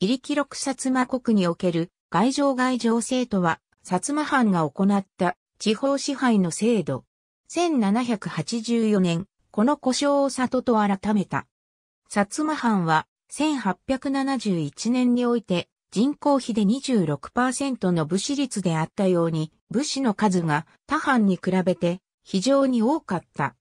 入り記録薩摩国における外上外上制とは、薩摩藩が行った地方支配の制度。1784年、この故障を里と改めた。薩摩藩は、1871年において、人口比で26%の武士率であったように、武士の数が他藩に比べて非常に多かった。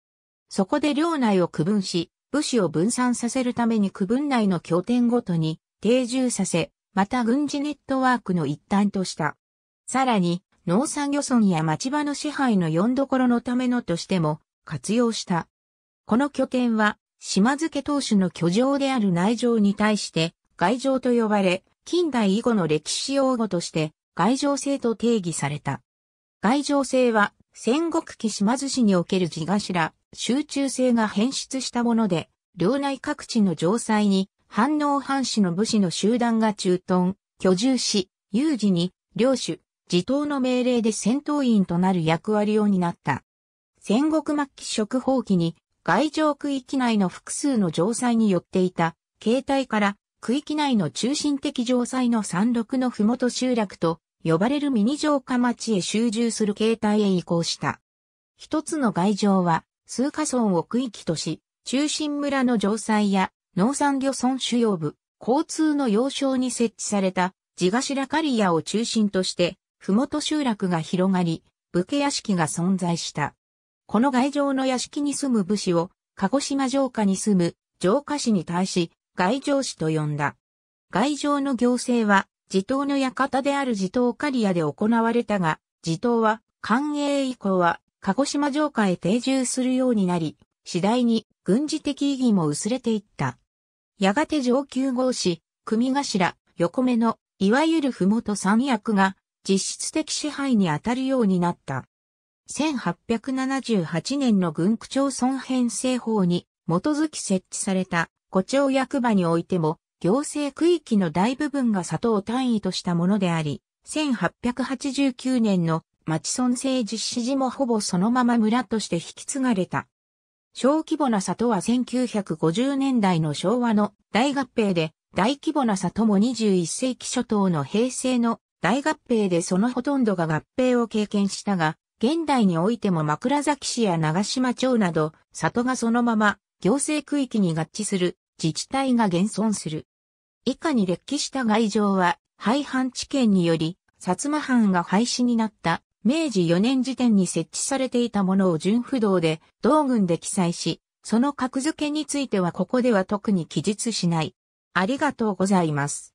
そこで領内を区分し、武士を分散させるために区分内の拠点ごとに定住させ、また軍事ネットワークの一端とした。さらに、農産漁村や町場の支配の四どころのためのとしても活用した。この拠点は、島津家当主の居城である内城に対して外城と呼ばれ、近代以後の歴史用語として外城制と定義された。外城制は戦国期島津市における地頭、集中性が変質したもので、領内各地の城塞に反応藩士の武士の集団が駐屯、居住し、有事に、領主、自党の命令で戦闘員となる役割を担った。戦国末期食放棄に、外上区域内の複数の城塞によっていた、形態から、区域内の中心的城塞の山麓の麓集落と、呼ばれるミニ城下町へ集中する形態へ移行した。一つの外城は、数カ村を区域とし、中心村の城塞や農産漁村主要部、交通の要衝に設置された、地頭刈屋を中心として、ふもと集落が広がり、武家屋敷が存在した。この外城の屋敷に住む武士を、鹿児島城下に住む城下市に対し、外城市と呼んだ。外城の行政は、地頭の館である地頭リ屋で行われたが、地頭は、官営以降は、鹿児島城下へ定住するようになり、次第に軍事的意義も薄れていった。やがて上級号士、組頭、横目の、いわゆる麓三役が、実質的支配に当たるようになった。1878年の軍区町村編成法に基づき設置された古町役場においても行政区域の大部分が佐藤単位としたものであり、1889年の町村制実施時もほぼそのまま村として引き継がれた。小規模な差とは1950年代の昭和の大合併で、大規模な差とも21世紀初頭の平成の大合併でそのほとんどが合併を経験したが、現代においても枕崎市や長島町など、里がそのまま行政区域に合致する自治体が現存する。以下に列記した外情は、廃藩置県により、薩摩藩が廃止になった明治4年時点に設置されていたものを純不動で同軍で記載し、その格付けについてはここでは特に記述しない。ありがとうございます。